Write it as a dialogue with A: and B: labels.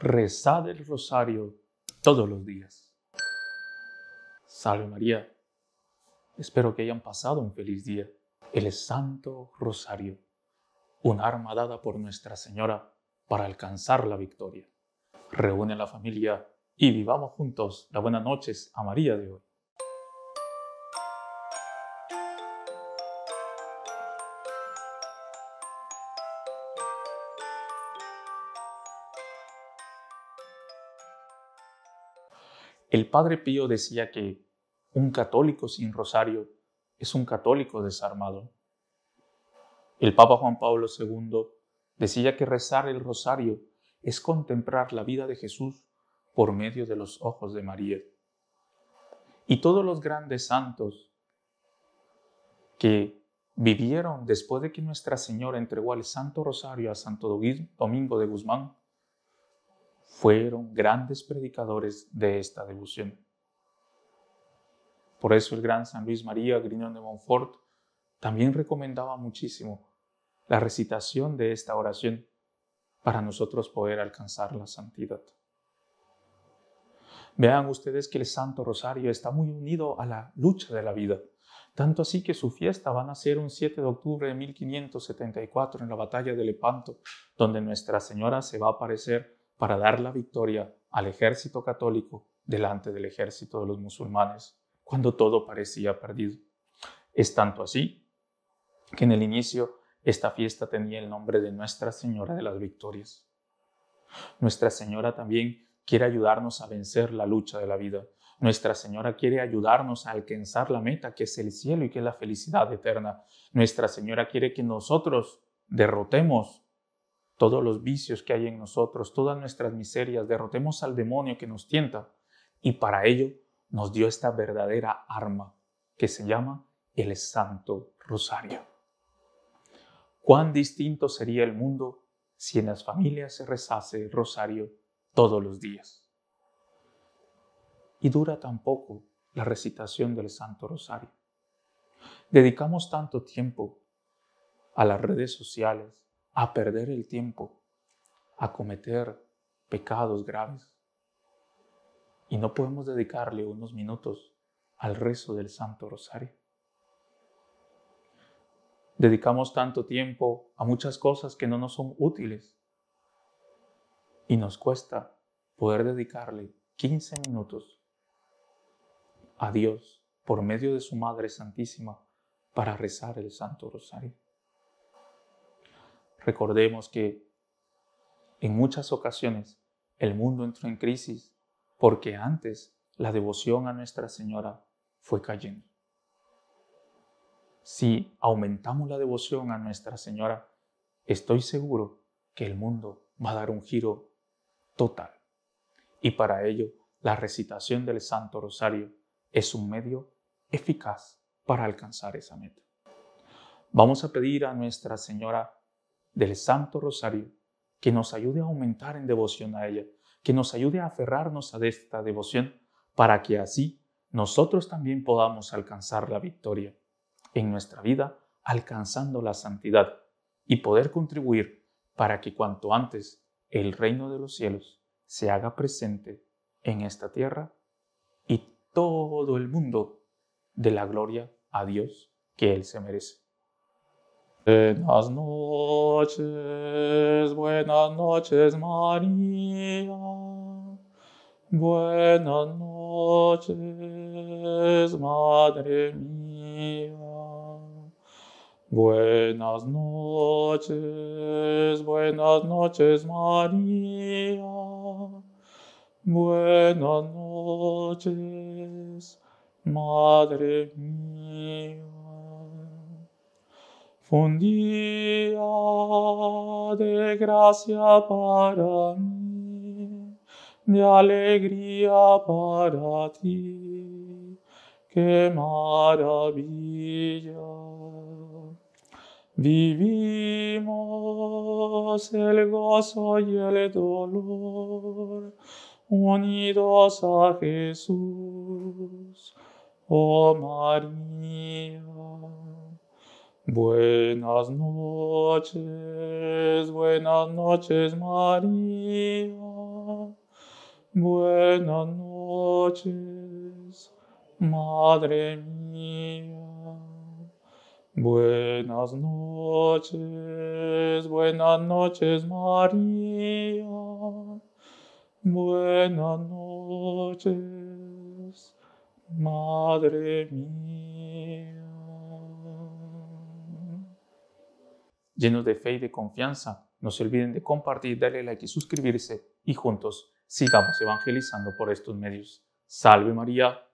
A: rezad el rosario todos los días. Salve María. Espero que hayan pasado un feliz día. El Santo Rosario, un arma dada por Nuestra Señora para alcanzar la victoria. Reúne la familia y vivamos juntos las buenas noches a María de hoy. El Padre Pío decía que un católico sin rosario es un católico desarmado. El Papa Juan Pablo II decía que rezar el rosario es contemplar la vida de Jesús por medio de los ojos de María. Y todos los grandes santos que vivieron después de que Nuestra Señora entregó el Santo Rosario a Santo Domingo de Guzmán, fueron grandes predicadores de esta devoción. Por eso el gran San Luis María Griñón de Montfort también recomendaba muchísimo la recitación de esta oración para nosotros poder alcanzar la santidad. Vean ustedes que el Santo Rosario está muy unido a la lucha de la vida, tanto así que su fiesta va a ser un 7 de octubre de 1574 en la batalla de Lepanto, donde Nuestra Señora se va a aparecer para dar la victoria al ejército católico delante del ejército de los musulmanes, cuando todo parecía perdido. Es tanto así que en el inicio esta fiesta tenía el nombre de Nuestra Señora de las Victorias. Nuestra Señora también quiere ayudarnos a vencer la lucha de la vida. Nuestra Señora quiere ayudarnos a alcanzar la meta que es el cielo y que es la felicidad eterna. Nuestra Señora quiere que nosotros derrotemos todos los vicios que hay en nosotros, todas nuestras miserias, derrotemos al demonio que nos tienta. Y para ello nos dio esta verdadera arma que se llama el Santo Rosario. ¿Cuán distinto sería el mundo si en las familias se rezase el rosario todos los días? Y dura tan poco la recitación del Santo Rosario. Dedicamos tanto tiempo a las redes sociales, a perder el tiempo, a cometer pecados graves. Y no podemos dedicarle unos minutos al rezo del Santo Rosario. Dedicamos tanto tiempo a muchas cosas que no nos son útiles y nos cuesta poder dedicarle 15 minutos a Dios por medio de su Madre Santísima para rezar el Santo Rosario. Recordemos que en muchas ocasiones el mundo entró en crisis porque antes la devoción a Nuestra Señora fue cayendo. Si aumentamos la devoción a Nuestra Señora, estoy seguro que el mundo va a dar un giro total. Y para ello, la recitación del Santo Rosario es un medio eficaz para alcanzar esa meta. Vamos a pedir a Nuestra Señora del Santo Rosario, que nos ayude a aumentar en devoción a ella, que nos ayude a aferrarnos a esta devoción, para que así nosotros también podamos alcanzar la victoria en nuestra vida, alcanzando la santidad y poder contribuir para que cuanto antes el reino de los cielos se haga presente en esta tierra y todo el mundo de la gloria a Dios que Él se merece.
B: Buenas noches, buenas noches María. Buenas noches, Madre mía. Buenas noches, buenas noches María. Buenas noches, Madre mía un día de gracia para mí, de alegría para ti. Qué maravilla. Vivimos el gozo y el dolor unidos a Jesús. Oh María. Buenas noches, buenas noches María, buenas noches, Madre mía. Buenas noches, buenas noches María, buenas noches, Madre mía.
A: llenos de fe y de confianza. No se olviden de compartir, darle like y suscribirse y juntos sigamos evangelizando por estos medios. Salve María.